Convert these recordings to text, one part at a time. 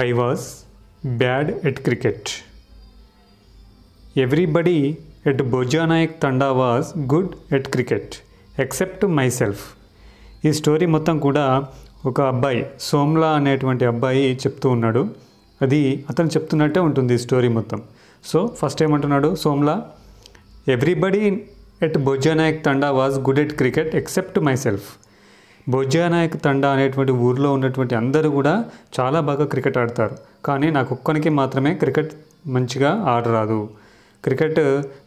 I I was bad at cricket. At at Tanda Tanda good at cricket except myself ఈ story మొత్తం కూడా ఒక అబ్బాయి సోమ్లా అనేటువంటి అబ్బాయి చెప్తూ ఉన్నాడు అది అతను చెప్తున్నట్టే ఉంటుంది ఈ స్టోరీ మొత్తం సో ఫస్ట్ ఏమంటున్నాడు Somla everybody at Bojjanayak Tanda was good at cricket except myself Bojjanayak Tanda అనేటువంటి ఊర్లో ఉన్నటువంటి అందరూ కూడా చాలా బాగా క్రికెట్ ఆడతారు కానీ నాకు ఒక్కనికి మాత్రమే క్రికెట్ మంచిగా ఆడరాదు క్రికెట్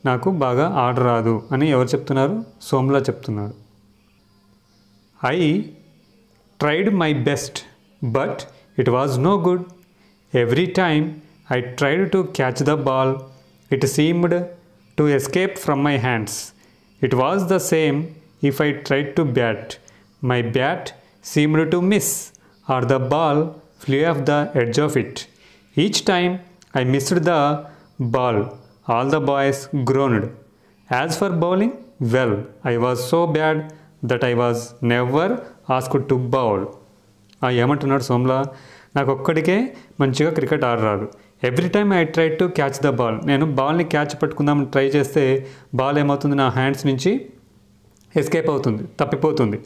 నాకు బాగా ఆడరాదు అని ఎవరు చెప్తున్నారు సోమ్లా చెప్తున్నారు I tried my best but it was no good every time I tried to catch the ball it seemed to escape from my hands it was the same if I tried to bat my bat seemed to miss or the ball flew off the edge of it each time I missed the ball all the boys groaned as for bowling well I was so bad that I was never asked to bowl ఆ ఏమంటున్నాడు సోమ్లా నాకు ఒక్కడికే మంచిగా cricket ఆడరాడు every time I try to catch the ball నేను బాల్ని catch పట్టుకుందామని try చేస్తే బాల్ ఏమవుతుంది నా హ్యాండ్స్ నుంచి ఎస్కేప్ అవుతుంది తప్పిపోతుంది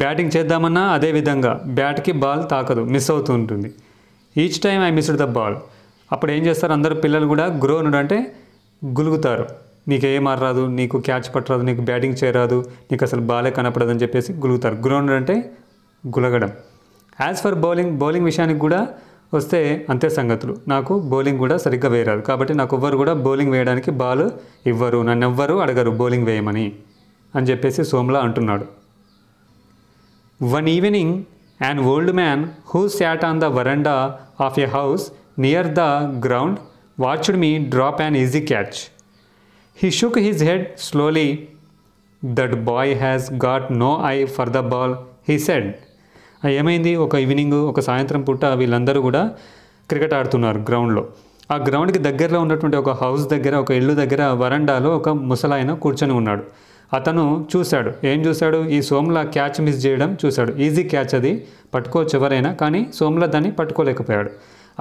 బ్యాటింగ్ చేద్దామన్నా అదే విధంగా బ్యాట్కి బాల్ తాకదు మిస్ అవుతూ ఉంటుంది each time I missed the ball అప్పుడు ఏం చేస్తారు అందరు పిల్లలు కూడా గ్రోనుడు అంటే గులుగుతారు నీకు ఏం అర్రాదు నీకు క్యాచ్ పట్టరాదు నీకు బ్యాటింగ్ చేయరాదు నీకు అసలు బాలే కనపడదు అని చెప్పేసి గులుగుతారు గ్రౌండ్ అంటే గులగడం యాజ్ ఫర్ బౌలింగ్ బౌలింగ్ విషయానికి కూడా వస్తే అంతే సంగతులు నాకు బౌలింగ్ కూడా సరిగ్గా వేయరాదు కాబట్టి నాకు ఎవ్వరు కూడా బౌలింగ్ వేయడానికి బాల్ ఇవ్వరు నన్ను ఎవ్వరు అడగరు బౌలింగ్ వేయమని అని చెప్పేసి సోమ్లా అంటున్నాడు One evening, an old man who sat on the veranda of a house near the ground watched me drop an easy catch. He shook his head slowly. That boy has got no eye for the ball, he said. ఏమైంది ఒక evening ఒక సాయంత్రం పూట వీళ్ళందరూ కూడా cricket ఆడుతున్నారు గ్రౌండ్లో ఆ గ్రౌండ్కి దగ్గరలో ఉన్నటువంటి ఒక హౌస్ దగ్గర ఒక ఇల్లు దగ్గర వరండాలో ఒక ముసలాయన కూర్చొని ఉన్నాడు అతను చూశాడు ఏం చూశాడు ఈ సోమ్ల క్యాచ్ మిస్ చేయడం చూశాడు ఈజీ క్యాచ్ అది పట్టుకోవచ్చు ఎవరైనా కానీ సోమ్ల దాన్ని పట్టుకోలేకపోయాడు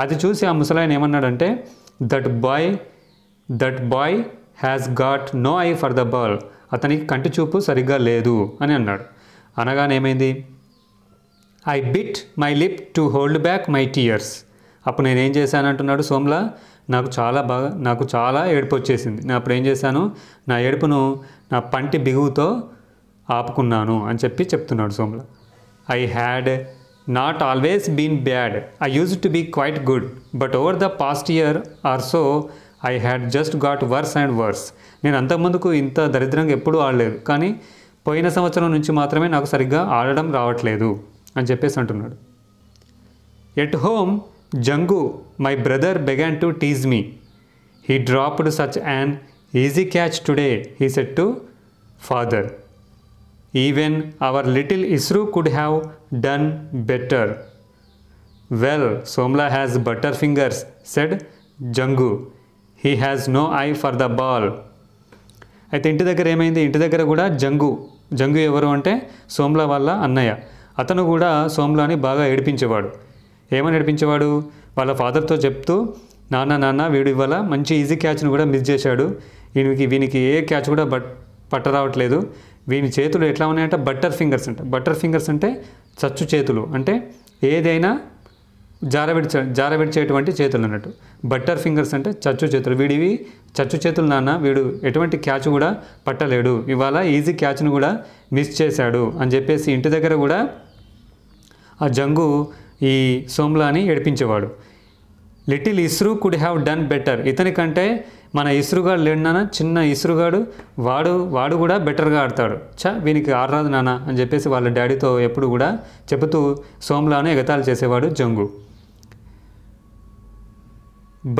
అది చూసి ఆ ముసలాయన ఏమన్నాడంటే that boy that boy has got no eye for the ball అతనికి కంటి చూపు సరిగ్గా లేదు అని అన్నాడు అనగానేమైంది I bit my lip to hold back my tears అప్పుడు నేనేం చేశాను అంటున్నాడు సోమ్లా నాకు చాలా బాగా నాకు చాలా ఏడుపు వచ్చేసింది నేను అప్పుడు ఏం చేశాను నా ఏడుపును నా పంటి బిగువుతో ఆపుకున్నాను అని చెప్పి చెప్తున్నాడు Somla I had not always been bad I use to be quite good but over the past year or so I had just got worse and worse నేను అంతకుముందుకు ఇంత దరిద్రంగా ఎప్పుడూ ఆడలేదు కానీ పోయిన సంవత్సరం నుంచి మాత్రమే నాకు సరిగ్గా ఆడడం రావట్లేదు అని చెప్పేసి అంటున్నాడు at home Jangu my brother began to tease me he dropped such and easy catch today he said to father even our little Isro could have done better well Somla has butter fingers said Jangu he has no eye for the ball అయితే ఇంటి దగ్గర ఏమైంది ఇంటి దగ్గర కూడా జంగు జంగు ఎవరు అంటే సోమ్లా వాళ్ళ అన్నయ్య అతను కూడా సోమ్లాని బాగా ఏడిపించేవాడు ఏమని ఏడిపించేవాడు వాళ్ళ ఫాదర్తో చెప్తూ నాన్న నాన్న వీడు ఇవాళ మంచి ఈజీ క్యాచ్ను కూడా మిస్ చేశాడు వీనికి వీనికి ఏ క్యాచ్ కూడా బట్ పట్ట రావట్లేదు వీని చేతులు ఎట్లా ఉన్నాయంటే బట్టర్ ఫింగర్స్ అంటే బట్టర్ ఫింగర్స్ అంటే చచ్చు చేతులు అంటే ఏదైనా జారబెడిచ జారబెడిచేటువంటి చేతులు అన్నట్టు బట్టర్ ఫింగర్స్ అంటే చచ్చు చేతులు వీడివి చచ్చు చేతులు నాన్న వీడు ఎటువంటి క్యాచ్ కూడా పట్టలేడు ఇవాళ ఈజీ క్యాచ్ను కూడా మిస్ చేశాడు అని చెప్పేసి ఇంటి దగ్గర కూడా ఆ జంగు ఈ సోమ్లాని ఏడిపించేవాడు little Isru could have done better ఇతని కంటే మన ఇసురుగాడు లేడు నాన్న చిన్న ఇసురుగాడు వాడు వాడు కూడా బెటర్గా ఆడతాడు చా వీనికి ఆడరాదు నాన్న అని చెప్పేసి వాళ్ళ డాడీతో ఎప్పుడు కూడా చెబుతూ సోమ్లాను ఎగతాలు చేసేవాడు Jangu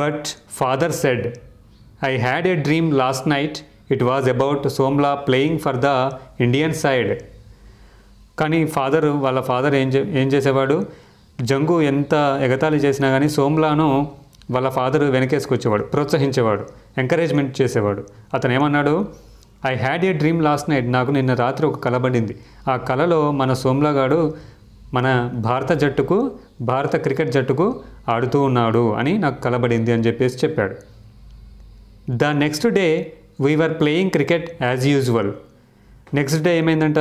but father said I had a dream last night it was about Somla playing for the Indian side కానీ ఫాదర్ వాళ్ళ ఫాదర్ ఏం ఏం చేసేవాడు జంగు ఎంత ఎగతాళి చేసినా కానీ సోమ్లాను వాళ్ళ ఫాదర్ వెనకేసుకొచ్చేవాడు ప్రోత్సహించేవాడు ఎంకరేజ్మెంట్ చేసేవాడు అతను ఏమన్నాడు I had a dream last night నాకు నిన్న రాత్రి ఒక కలబడింది పడింది ఆ కలలో మన సోమ్లాగాడు మన భారత జట్టుకు భారత క్రికెట్ జట్టుకు ఆడుతూ ఉన్నాడు అని నాకు కలబడింది అని చెప్పేసి చెప్పాడు the next day we are playing cricket as usual next day ఏమైందంట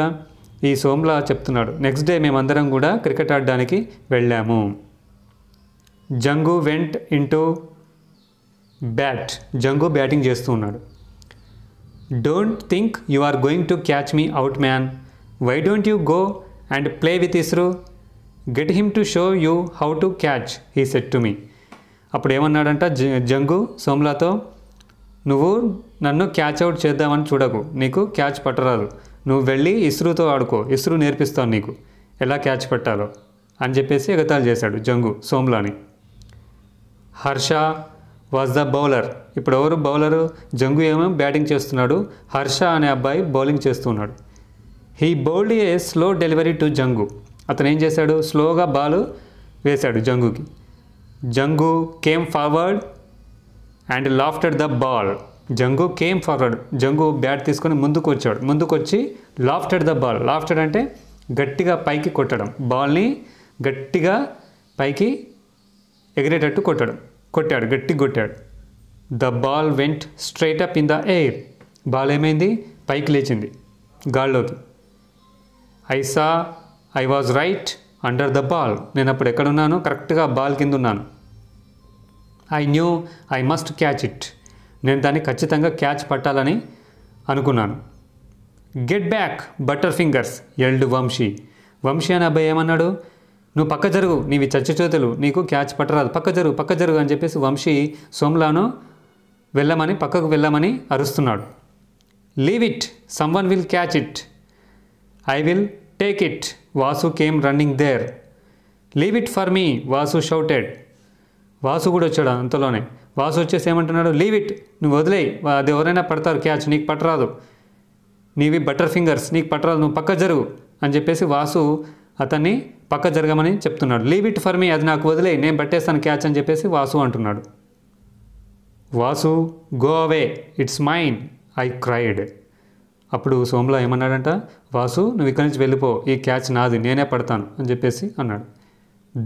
ఈ సోమ్లా చెప్తున్నాడు నెక్స్ట్ డే మేమందరం కూడా క్రికెట్ ఆడడానికి వెళ్ళాము Jangu went into bat Jangu batting చేస్తూ ఉన్నాడు don't think you are going to catch me out man why don't you go and play with Isro get him to show you how to catch he said to me అప్పుడు ఏమన్నాడంట జంగు సోమ్లాతో నువ్వు నన్ను catch out చేద్దామని చూడకు నీకు catch పట్టరాదు నువ్వు వెళ్ళి ఇస్రోతో ఆడుకో ఇస్రో నేర్పిస్తావు నీకు ఎలా క్యాచ్ పట్టాలో అని చెప్పేసి ఎగతాలు చేశాడు జంగు సోమ్లాని హర్ష వాజ్ ద బౌలర్ ఇప్పుడు ఎవరు బౌలరు జంగు ఏమో బ్యాటింగ్ చేస్తున్నాడు హర్ష అనే అబ్బాయి బౌలింగ్ చేస్తున్నాడు he bowled a slow delivery to Jangu అతను ఏం చేశాడు స్లోగా బాల్ వేశాడు జంగుకి Jangu came forward and lofted the ball Jangu came forward Jangu bat తీసుకొని ముందుకు వచ్చాడు ముందుకు వచ్చి లాఫ్టర్ ద బాల్ లాఫ్టర్ అంటే గట్టిగా పైకి కొట్టడం బాల్ని గట్టిగా పైకి ఎగిరేటట్టు కొట్టడం కొట్టాడు గట్టి కొట్టాడు the ball went straight up in the air ball ఏమైంది పైకి లేచింది గాల్లోకి I saw I was right under the ball నేను అప్పుడు ఎక్కడున్నాను కరెక్ట్గా బాల్ కింద ఉన్నాను I knew I must catch it నేను దాన్ని ఖచ్చితంగా క్యాచ్ పట్టాలని అనుకున్నాను get back butter fingers yelled Vamsi Vamsi అని అబ్బాయి ఏమన్నాడు నువ్వు పక్క జరుగు నీవి చచ్చిచూతలు నీకు క్యాచ్ పట్టరాదు పక్క జరుగు పక్క జరుగు అని చెప్పేసి వంశీ సోమ్లాను వెళ్ళమని పక్కకు వెళ్ళమని అరుస్తున్నాడు leave it someone will catch it I will take it Vasu came running there leave it for me Vasu shouted Vasu కూడా వచ్చాడు అంతలోనే వాసు వచ్చేసి ఏమంటున్నాడు లీవ్ ఇట్ నువ్వు వదిలేయి అది ఎవరైనా పడతారు క్యాచ్ నీకు పట్టరాదు నీవి బటర్ ఫింగర్స్ నీకు పట్టరాదు నువ్వు పక్క జరుగు అని చెప్పేసి వాసు అతన్ని పక్క జరగమని చెప్తున్నాడు లీవ్ ఇట్ ఫర్ మీ అది నాకు వదిలే నేను పట్టేస్తాను క్యాచ్ అని చెప్పేసి వాసు అంటున్నాడు Vasu go away it's mine I cried అప్పుడు సోమలా ఏమన్నాడంట వాసు నువ్వు ఇక్కడి నుంచి వెళ్ళిపో ఈ క్యాచ్ నాది నేనే పడతాను అని చెప్పేసి అన్నాడు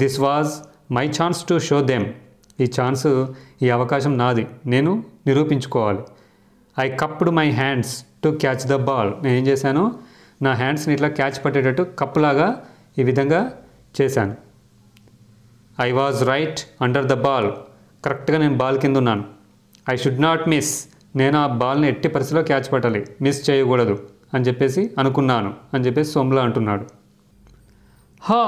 this was my chance to show them ఈ ఛాన్స్ ఈ అవకాశం నాది నేను నిరూపించుకోవాలి I cupped my hands to catch the ball నేను ఏం చేశాను నా హ్యాండ్స్ని ఇట్లా క్యాచ్ పట్టేటట్టు కప్పులాగా ఈ విధంగా చేశాను I was right under the ball కరెక్ట్గా నేను బాల్ కింద ఉన్నాను ఐ షుడ్ నాట్ మిస్ నేను ఆ బాల్ని ఎట్టి పరిస్థితిలో క్యాచ్ పట్టాలి మిస్ చేయకూడదు అని చెప్పేసి అనుకున్నాను అని చెప్పేసి సోమ్లా అంటున్నాడు హా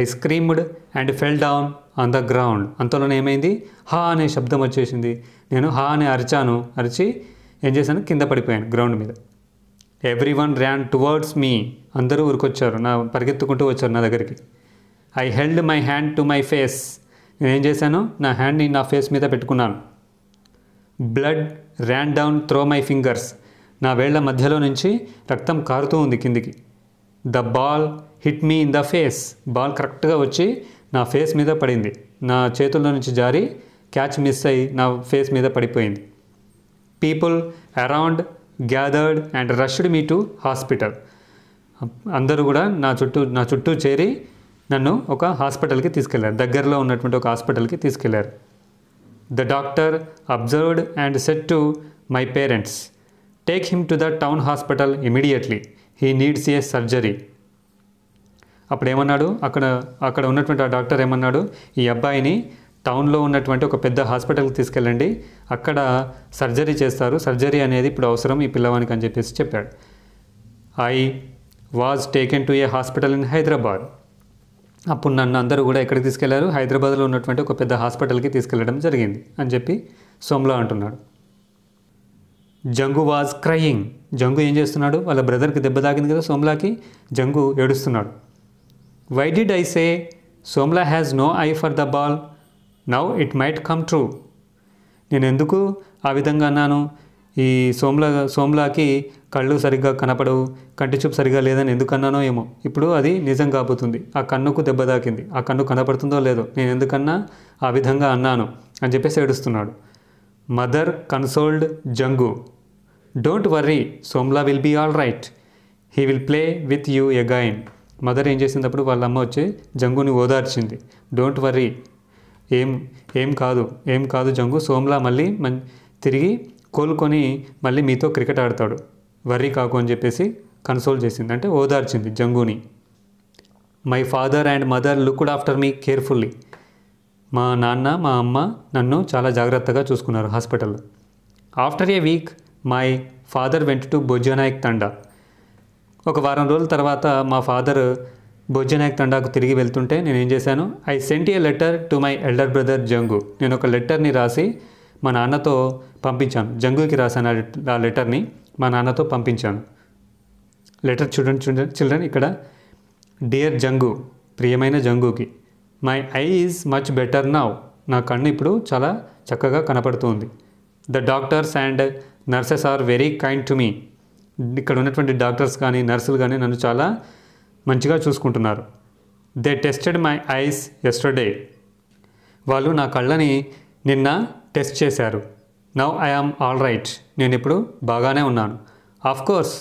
I screamed and fell down on the ground అంతలోనే ఏమైంది హా అనే శబ్దం వచ్చేసింది నేను హా అని అరిచాను అరిచి ఏం చేశాను కింద పడిపోయాను గ్రౌండ్ మీద everyone ran towards me అందరూ ఊరికొచ్చారు నా పరిగెత్తుకుంటూ వచ్చారు నా దగ్గరికి I held my hand to my face నేనేం చేశాను నా హ్యాండ్ని నా ఫేస్ మీద పెట్టుకున్నాను blood ran down through my fingers నా వేళ్ల మధ్యలో నుంచి రక్తం కారుతూ ఉంది కిందికి the ball hit me in the face బాల్ కరెక్ట్గా వచ్చి నా ఫేస్ మీద పడింది నా చేతుల్లో నుంచి జారి క్యాచ్ మిస్ అయ్యి నా ఫేస్ మీద పడిపోయింది people around gathered and rushed me to hospital అందరూ కూడా నా చుట్టూ నా చుట్టూ చేరి నన్ను ఒక హాస్పిటల్కి తీసుకెళ్లారు దగ్గరలో ఉన్నటువంటి ఒక హాస్పిటల్కి తీసుకెళ్లారు the doctor observed and said to my parents take him to the town hospital immediately he needs a surgery అప్పుడు ఏమన్నాడు అక్కడ అక్కడ ఉన్నటువంటి ఆ డాక్టర్ ఏమన్నాడు ఈ అబ్బాయిని టౌన్లో ఉన్నటువంటి ఒక పెద్ద హాస్పిటల్కి తీసుకెళ్ళండి అక్కడ సర్జరీ చేస్తారు సర్జరీ అనేది ఇప్పుడు అవసరం ఈ పిల్లవానికి అని చెప్పేసి చెప్పాడు I was taken to a hospital in Hyderabad అప్పుడు నన్ను అందరూ కూడా ఎక్కడికి తీసుకెళ్లారు హైదరాబాద్లో ఉన్నటువంటి ఒక పెద్ద హాస్పిటల్కి తీసుకెళ్ళడం జరిగింది అని చెప్పి సోమ్లా అంటున్నాడు జంగు వాజ్ క్రయింగ్ జంగు ఏం చేస్తున్నాడు వాళ్ళ బ్రదర్కి దెబ్బ తాకింది కదా సోమ్లాకి జంగు ఏడుస్తున్నాడు why did I say Somla has no eye for the ball now it might come true నేను ఎందుకు ఆ విధంగా అన్నాను ఈ సోమ్ల సోమ్లాకి కళ్ళు సరిగ్గా కనపడవు కంటి చూపు సరిగ్గా లేదని ఎందుకన్నానో ఏమో ఇప్పుడు అది నిజం కాబోతుంది ఆ కన్నుకు దెబ్బ తాకింది ఆ కన్ను కనపడుతుందో లేదో నేను ఎందుకన్నా ఆ విధంగా అన్నాను అని చెప్పేసి ఏడుస్తున్నాడు mother consoled Jangu don't worry Somla will be all right he will play with you again mother ఏం చేసినప్పుడు వాళ్ళ అమ్మ వచ్చి జంగుని ఓదార్చింది డోంట్ వర్రీ ఏం ఏం కాదు ఏం కాదు జంగు సోమ్లా మళ్ళీ మన్ తిరిగి కోలుకొని మళ్ళీ మీతో క్రికెట్ ఆడతాడు వర్రీ కాకు అని చెప్పేసి కన్సోల్ చేసింది అంటే ఓదార్చింది జంగుని my father and mother looked after me carefully మా నాన్న మా అమ్మ నన్ను చాలా జాగ్రత్తగా చూసుకున్నారు హాస్పిటల్లో after a week my father went to Bojjanayak Thanda ఒక వారం రోజుల తర్వాత మా ఫాదర్ భోజనాయక్ తండాకు తిరిగి వెళ్తుంటే నేను ఏం చేశాను I sent a letter to my elder brother Jangu నేను ఒక లెటర్ని రాసి మా నాన్నతో పంపించాను జంగుకి రాశాను ఆ లెటర్ని మా నాన్నతో పంపించాను లెటర్ చూడండి చూడండి చిల్డ్రన్ ఇక్కడ డియర్ జంగు ప్రియమైన జంగుకి my eye is much better now నా కన్ను ఇప్పుడు చాలా చక్కగా కనపడుతుంది the doctors and nurses are very kind to me ఇక్కడ ఉన్నటువంటి డాక్టర్స్ కానీ నర్సులు కానీ నన్ను చాలా మంచిగా చూసుకుంటున్నారు they tested my eyes yesterday వాళ్ళు నా కళ్ళని నిన్న టెస్ట్ చేశారు now I am all right నేను ఇప్పుడు బాగానే ఉన్నాను of course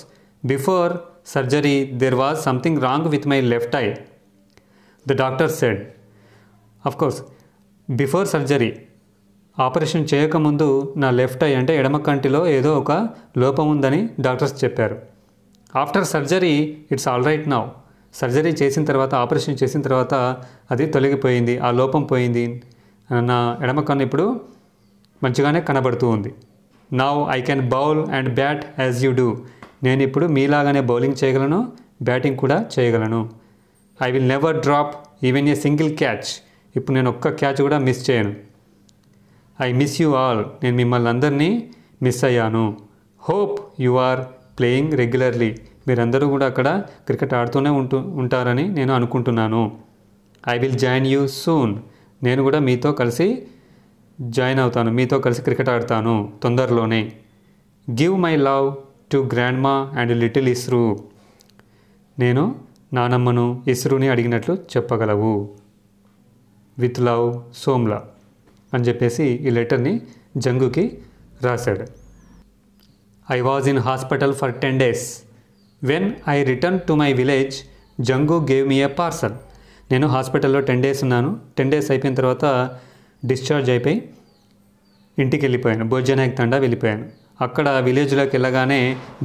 before surgery there was something wrong with my left eye the doctor said of course before surgery operation చేయకముందు నా లెఫ్ట్ ఐ అంటే ఎడమ కంటిలో ఏదో ఒక లోపం ఉందని డాక్టర్స్ చెప్పారు after surgery it's all right now surgery చేసిన తర్వాత ఆపరేషన్ చేసిన తర్వాత అది తొలగిపోయింది ఆ లోపం పోయింది నా ఎడమ కన్ను ఇప్పుడు మంచిగానే కనబడుతూ ఉంది now I can bowl and bat as you do నేను ఇప్పుడు మీలాగానే బౌలింగ్ చేయగలను బ్యాటింగ్ కూడా చేయగలను I will never drop even a single catch ఇప్పుడు నేను ఒక్క క్యాచ్ కూడా మిస్ చేయను ఐ మిస్ యూ ఆల్ నేను మిమ్మల్ని అందరినీ మిస్ అయ్యాను hope you are playing regularly మీరందరూ కూడా అక్కడ క్రికెట్ ఆడుతూనే ఉంటు ఉంటారని నేను అనుకుంటున్నాను I will join you soon నేను కూడా మీతో కలిసి జాయిన్ అవుతాను మీతో కలిసి క్రికెట్ ఆడతాను తొందరలోనే give my love to grandma and little Isru నేను నానమ్మను ఇస్రూని అడిగినట్లు చెప్పగలవు విత్ లవ్ సోమ్లా అని చెప్పేసి ఈ లెటర్ని జంగుకి రాశాడు I was in hospital for ten days when I return to my village Jangu gave me a parcel నేను హాస్పిటల్లో టెన్ డేస్ ఉన్నాను టెన్ డేస్ అయిపోయిన తర్వాత డిశ్చార్జ్ అయిపోయి ఇంటికి వెళ్ళిపోయాను భోజనాయక్ తండా వెళ్ళిపోయాను అక్కడ విలేజ్లోకి వెళ్ళగానే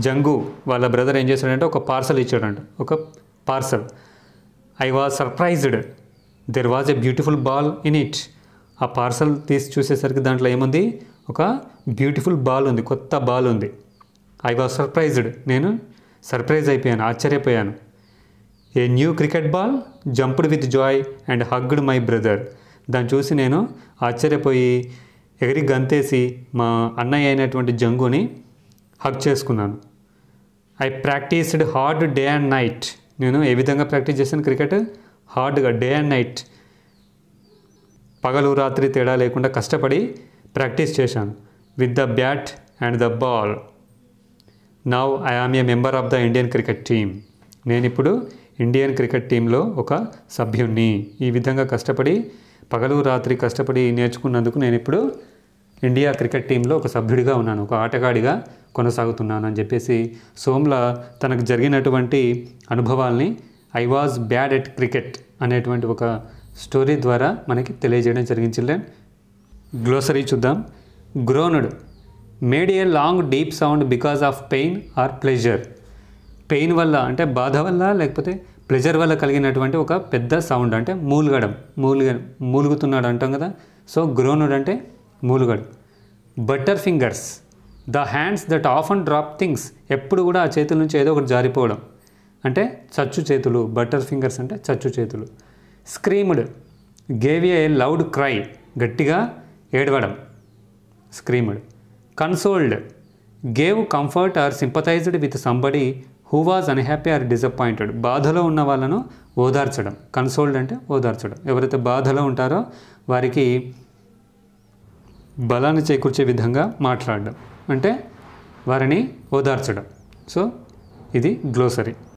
జంగు వాళ్ళ బ్రదర్ ఏం చేశాడంటే ఒక పార్సల్ ఇచ్చాడంట ఒక parcel I was surprised there was a beautiful ball in it ఆ పార్సల్ తీసి చూసేసరికి దాంట్లో ఏముంది ఒక బ్యూటిఫుల్ బాల్ ఉంది కొత్త బాల్ ఉంది ఐ వాజ్ సర్ప్రైజ్డ్ నేను సర్ప్రైజ్ అయిపోయాను ఆశ్చర్యపోయాను a new cricket ball jumped with joy and hugged my brother దాన్ని చూసి నేను ఆశ్చర్యపోయి ఎగిరి గంతేసి మా అన్నయ్య అయినటువంటి జంగుని హగ్ చేసుకున్నాను I practised hard day and night నేను ఏ విధంగా ప్రాక్టీస్ చేశాను క్రికెట్ హార్డ్గా డే అండ్ నైట్ పగలు రాత్రి తేడా లేకుండా కష్టపడి ప్రాక్టీస్ చేశాను with the bat and the ball now I am a member of the Indian cricket team నేను ఇప్పుడు ఇండియన్ క్రికెట్ టీంలో ఒక సభ్యుణ్ణి ఈ విధంగా కష్టపడి పగలు రాత్రి కష్టపడి నేర్చుకున్నందుకు నేను ఇప్పుడు ఇండియా క్రికెట్ టీంలో ఒక సభ్యుడిగా ఉన్నాను ఒక ఆటగాడిగా కొనసాగుతున్నాను అని చెప్పేసి సోమ్ల తనకు జరిగినటువంటి అనుభవాల్ని I was bad at cricket అనేటువంటి ఒక స్టోరీ ద్వారా మనకి తెలియజేయడం జరిగింది గ్లోసరీ చూద్దాం groaned made a long deep sound because of pain or pleasure pain వల్ల అంటే బాధ వల్ల లేకపోతే ప్లెజర్ వల్ల కలిగినటువంటి ఒక పెద్ద సౌండ్ అంటే మూలుగడం మూలుగ మూలుగుతున్నాడు అంటాం కదా సో గ్రోనుడ్ అంటే మూలుగడు butter fingers the hands that ఆఫ్ అండ్ డ్రాప్ థింగ్స్ ఎప్పుడు కూడా ఆ చేతుల నుంచి ఏదో ఒకటి జారిపోవడం అంటే చచ్చు చేతులు బటర్ ఫింగర్స్ అంటే చచ్చు చేతులు screamed gave a loud cry గట్టిగా ఏడవడం screamed consoled gave comfort or sympathised with somebody who was unhappy or disappointed బాధలో ఉన్న వాళ్ళను ఓదార్చడం కన్సోల్డ్ అంటే ఓదార్చడం ఎవరైతే బాధలో ఉంటారో వారికి బలాన్ని చేకూర్చే విధంగా మాట్లాడడం అంటే వారిని ఓదార్చడం సో ఇది గ్లోసరీ